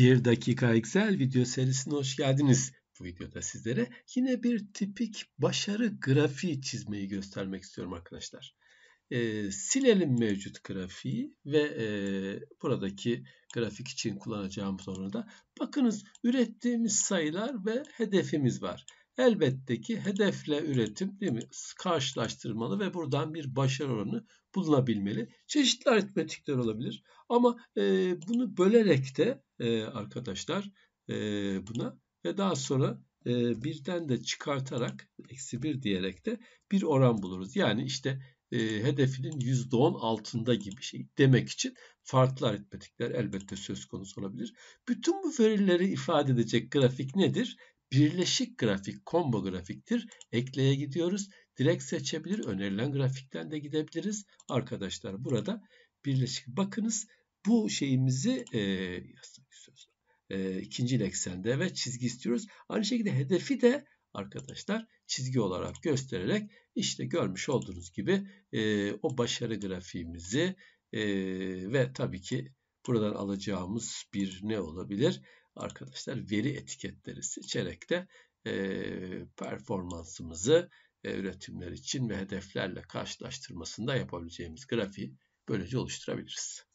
Bir dakika Excel video serisine hoş geldiniz. Bu videoda sizlere yine bir tipik başarı grafiği çizmeyi göstermek istiyorum arkadaşlar. E, silelim mevcut grafiği ve e, buradaki grafik için kullanacağım oranı da bakınız ürettiğimiz sayılar ve hedefimiz var. Elbette ki hedefle üretim değil mi? karşılaştırmalı ve buradan bir başarı oranı bulunabilmeli. Çeşitli aritmetikler olabilir ama e, bunu bölerek de e, arkadaşlar e, buna ve daha sonra e, birden de çıkartarak eksi bir diyerek de bir oran buluruz. Yani işte e, hedefinin %10 altında gibi şey demek için farklı aritmetikler elbette söz konusu olabilir. Bütün bu verileri ifade edecek grafik nedir? Birleşik grafik combo grafiktir. Ekleye gidiyoruz. Direkt seçebilir. Önerilen grafikten de gidebiliriz. Arkadaşlar burada birleşik. Bakınız bu şeyimizi e, e, İkinci eksende ve çizgi istiyoruz. Aynı şekilde hedefi de arkadaşlar çizgi olarak göstererek işte görmüş olduğunuz gibi e, o başarı grafiğimizi e, ve tabii ki buradan alacağımız bir ne olabilir? arkadaşlar veri etiketleri seçerek de e, performansımızı e, üretimler için ve hedeflerle karşılaştırmasında yapabileceğimiz grafiği böylece oluşturabiliriz.